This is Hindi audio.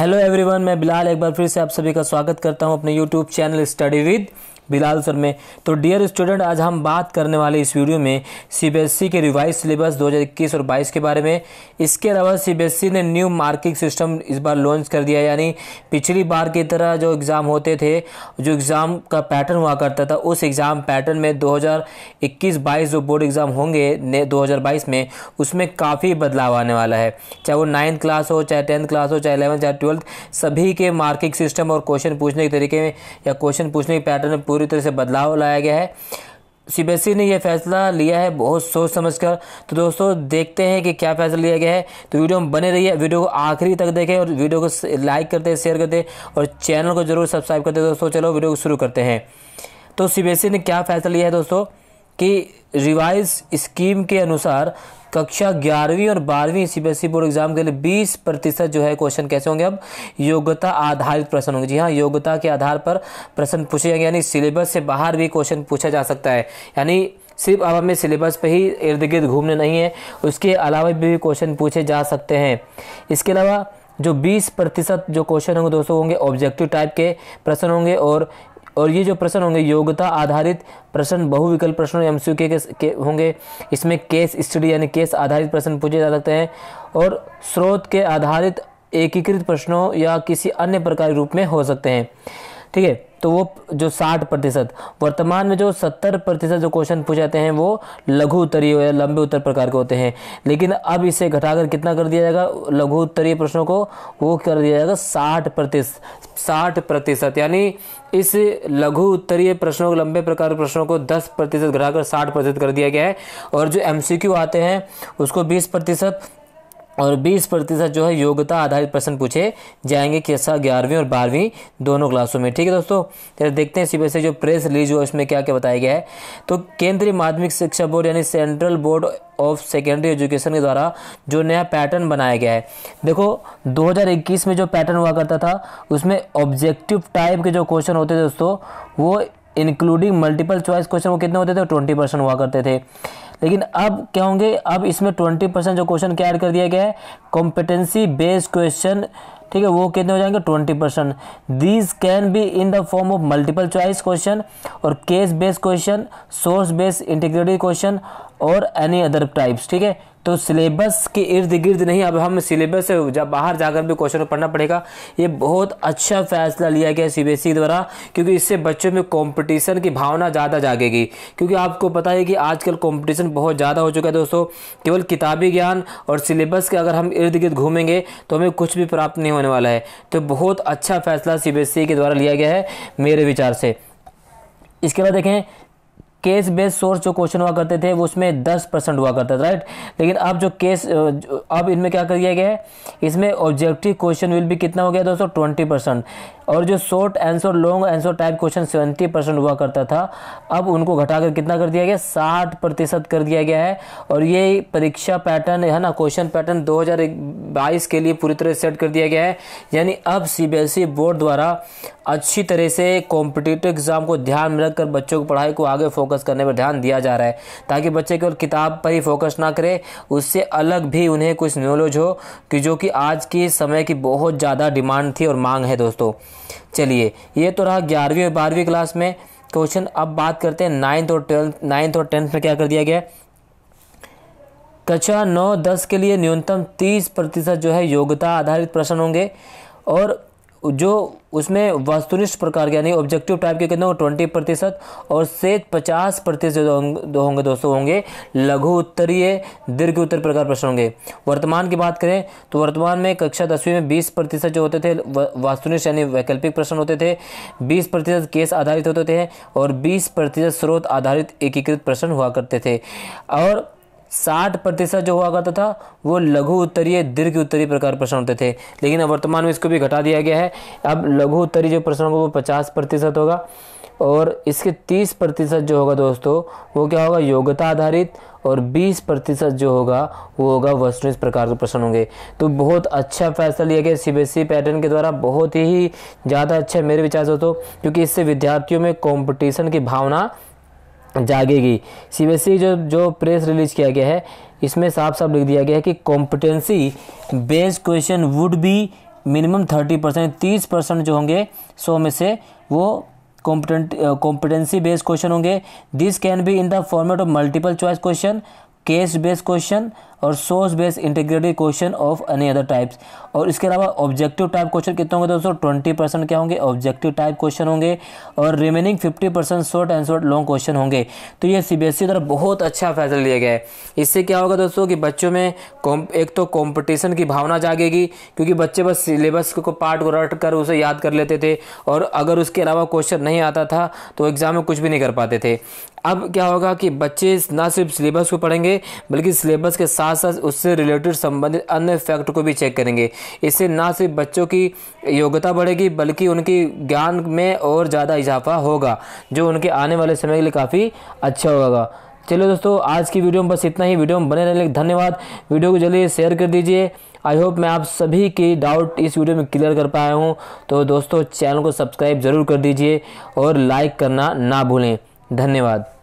हेलो एवरीवन मैं बिलाल एक बार फिर से आप सभी का स्वागत करता हूं अपने YouTube channel study with Bilal sir में तो डियर स्टूडेंट आज हम बात करने वाले इस वीडियो में सीबीएसई e के रिवाइज सिलेबस 2021 और 22 के बारे में इसके अलावा सीबीएसई e ने न्यू मार्किंग सिस्टम इस बार लॉन्च कर दिया यानी पिछली बार की तरह जो एग्ज़ाम होते थे जो एग्ज़ाम का पैटर्न हुआ करता था उस एग्ज़ाम पैटर्न में दो हज़ार जो बोर्ड एग्ज़ाम होंगे दो में उसमें काफ़ी बदलाव आने वाला है चाहे वो नाइन्थ क्लास हो चाहे टेंथ क्लास हो चाहे इलेवंथ चाहे ट्वेल्थ सभी के मार्किंग सिस्टम और क्वेश्चन पूछने के तरीके में या क्वेश्चन पूछने के पैटर्न में पूरी पूरी तरह से बदलाव लाया गया है सी e ने यह फैसला लिया है बहुत सोच समझ कर तो दोस्तों देखते हैं कि क्या फैसला लिया गया है तो वीडियो में बने रहिए वीडियो को आखिरी तक देखें और वीडियो को लाइक करते शेयर करते और चैनल को जरूर सब्सक्राइब करते दोस्तों चलो वीडियो को शुरू करते हैं तो सी e ने क्या फैसला लिया है दोस्तों कि रिवाइज स्कीम के अनुसार कक्षा ग्यारहवीं और बारहवीं सीबीएसई बोर्ड एग्जाम के लिए बीस प्रतिशत जो है क्वेश्चन कैसे होंगे अब योग्यता आधारित प्रश्न होंगे जी हाँ योग्यता के आधार पर प्रश्न पूछे जाएंगे यानी सिलेबस से बाहर भी क्वेश्चन पूछा जा सकता है यानी सिर्फ अब हमें सिलेबस पे ही इर्द गिर्द घूमने नहीं है उसके अलावा भी क्वेश्चन पूछे जा सकते हैं इसके अलावा जो 20 प्रतिशत जो क्वेश्चन होंगे दोस्तों होंगे ऑब्जेक्टिव टाइप के प्रश्न होंगे और और ये जो प्रश्न होंगे योग्यता आधारित प्रश्न बहुविकल्प प्रश्न एम सी के, के होंगे इसमें केस स्टडी यानी केस आधारित प्रश्न पूछे जा सकते हैं और स्रोत के आधारित एकीकृत प्रश्नों या किसी अन्य प्रकार रूप में हो सकते हैं ठीक है तो वो जो साठ प्रतिशत वर्तमान में जो सत्तर प्रतिशत जो क्वेश्चन पूछे जाते हैं वो लघु उत्तरीय या लंबे उत्तर प्रकार के होते हैं लेकिन अब इसे घटाकर कितना कर दिया जाएगा लघु उत्तरीय प्रश्नों को वो कर दिया जाएगा साठ प्रतिशत साठ प्रतिशत यानी इस लघु उत्तरीय प्रश्नों को लंबे प्रकार के प्रश्नों को 10 प्रतिशत घटाकर 60 प्रतिशत कर दिया गया है और जो क्यू आते हैं उसको 20 प्रतिशत और 20 प्रतिशत जो है योग्यता आधारित प्रश्न पूछे जाएंगे कैसा ग्यारहवीं और बारहवीं दोनों क्लासों में ठीक है दोस्तों फिर देखते हैं सीबीएसई जो प्रेस रिलीज हुआ उसमें क्या क्या बताया गया है तो केंद्रीय माध्यमिक शिक्षा बोर्ड यानी central board of secondary education के द्वारा जो नया पैटर्न बनाया गया है देखो 2021 में जो पैटर्न हुआ करता था उसमें ऑब्जेक्टिव टाइप के जो क्वेश्चन होते थे दोस्तों वो इंक्लूडिंग मल्टीपल चॉइस क्वेश्चन वो कितने होते थे ट्वेंटी परसेंट हुआ करते थे लेकिन अब क्या होंगे अब इसमें ट्वेंटी परसेंट जो क्वेश्चन क्या ऐड कर दिया गया है कॉम्पिटेंसी बेस्ड क्वेश्चन ठीक है वो कितने हो जाएंगे twenty percent these can be in the form of multiple choice question और case based question source based integrated question और एनी अदर टाइप्स ठीक है तो सिलेबस के इर्द गिर्द नहीं अब हम सिलेबस से जब बाहर जाकर भी क्वेश्चन पढ़ना पड़ेगा ये बहुत अच्छा फैसला लिया गया सी बी e द्वारा क्योंकि इससे बच्चों में कंपटीशन की भावना ज़्यादा जागेगी क्योंकि आपको पता है कि आजकल कंपटीशन बहुत ज़्यादा हो चुका है दोस्तों केवल किताबी ज्ञान और सिलेबस के अगर हम इर्द गिर्द घूमेंगे तो हमें कुछ भी प्राप्त नहीं होने वाला है तो बहुत अच्छा फैसला सी e के द्वारा लिया गया है मेरे विचार से इसके बाद देखें केस बेस्ड सोर्स जो क्वेश्चन हुआ करते थे वो उसमें दस परसेंट हुआ करता था राइट लेकिन अब जो केस अब इनमें क्या कर दिया गया है इसमें ऑब्जेक्टिव क्वेश्चन विल भी कितना हो गया दोस्तों ट्वेंटी परसेंट और जो short answer long answer type question seventy percent हुआ करता था अब उनको घटाकर कितना कर दिया गया साठ प्रतिशत कर दिया गया है और ये परीक्षा पैटर्न है ना क्वेश्चन पैटर्न दो हज़ार बाईस के लिए पूरी तरह सेट कर दिया गया है यानी अब सीबीएसई बोर्ड द्वारा अच्छी तरह से कॉम्पिटिटिव एग्ज़ाम को ध्यान में रखकर बच्चों की पढ़ाई को आगे फोकस करने पर ध्यान दिया जा रहा है ताकि बच्चे केवल किताब पर ही फोकस ना करें उससे अलग भी उन्हें कुछ नॉलेज हो कि जो कि आज के समय की बहुत ज़्यादा डिमांड थी और मांग है दोस्तों चलिए ये तो रहा ग्यारहवीं और बारहवीं क्लास में क्वेश्चन अब बात करते हैं नाइन्थ और ट्वेल्थ नाइन्थ और टेंथ में क्या कर दिया गया है कक्षा नौ दस के लिए न्यूनतम तीस प्रतिशत जो है योग्यता आधारित प्रश्न होंगे और जो उसमें वस्तुनिष्ठ प्रकार के यानी ऑब्जेक्टिव टाइप के कितने ट्वेंटी प्रतिशत और से पचास प्रतिशत होंगे दोस्तों होंगे लघु उत्तरीय दीर्घ उत्तर प्रकार प्रश्न होंगे वर्तमान की बात करें तो वर्तमान में कक्षा दसवीं में बीस प्रतिशत जो होते थे वास्तुनिष्ठ यानी वैकल्पिक प्रश्न होते थे बीस प्रतिशत केस आधारित होते थे और बीस प्रतिशत स्रोत आधारित एकीकृत प्रश्न हुआ करते थे और साठ प्रतिशत जो हुआ करता था वो लघु उत्तरीय दीर्घ उत्तरीय प्रकार प्रश्न होते थे लेकिन अब वर्तमान में इसको भी घटा दिया गया है अब लघु उत्तरीय जो प्रश्न होगा वो पचास प्रतिशत होगा और इसके तीस प्रतिशत जो होगा दोस्तों वो क्या होगा योग्यता आधारित और 20 प्रतिशत जो होगा वो होगा वस्तु इस प्रकार के प्रश्न होंगे तो बहुत अच्छा फैसला लिया गया सी बी पैटर्न के द्वारा बहुत ही ज़्यादा अच्छा मेरे विचार से तो क्योंकि इससे विद्यार्थियों में कंपटीशन की भावना जागेगी सीबीएसई e जो जो प्रेस रिलीज किया गया है इसमें साफ साफ लिख दिया गया है कि competency based question would be minimum thirty percent तीस परसेंट जो होंगे सौ में से वो कॉम्पिटेंट कॉम्पिटेंसी बेस्ड क्वेश्चन होंगे this can be in the format of multiple choice question case based question और source based integrated question of any other types और इसके अलावा ऑब्जेक्टिव टाइप क्वेश्चन कितने होंगे दोस्तों ट्वेंटी परसेंट क्या होंगे ऑब्जेक्टिव टाइप क्वेश्चन होंगे और remaining fifty percent short and short long question होंगे तो ये सी बी एस ई द्वारा बहुत अच्छा फैसला लिया गया है इससे क्या होगा दोस्तों कि बच्चों में एक तो कॉम्पिटिशन की भावना जागेगी क्योंकि बच्चे बस सिलेबस को पार्ट को रट कर उसे याद कर लेते थे और अगर उसके अलावा क्वेश्चन नहीं आता था तो एग्ज़ाम में कुछ भी नहीं कर पाते थे अब क्या होगा कि बच्चे ना सिर्फ सिलेबस को पढ़ेंगे करेंगे बल्कि सिलेबस के साथ साथ उससे रिलेटेड संबंधित अन्य फैक्ट को भी चेक करेंगे इससे ना सिर्फ बच्चों की योग्यता बढ़ेगी बल्कि उनकी ज्ञान में और ज़्यादा इजाफा होगा जो उनके आने वाले समय के लिए काफ़ी अच्छा होगा चलो दोस्तों आज की वीडियो में बस इतना ही वीडियो में बने रहने के धन्यवाद वीडियो को जल्दी शेयर कर दीजिए आई होप मैं आप सभी के डाउट इस वीडियो में क्लियर कर पाया हूँ तो दोस्तों चैनल को सब्सक्राइब ज़रूर कर दीजिए और लाइक करना ना भूलें धन्यवाद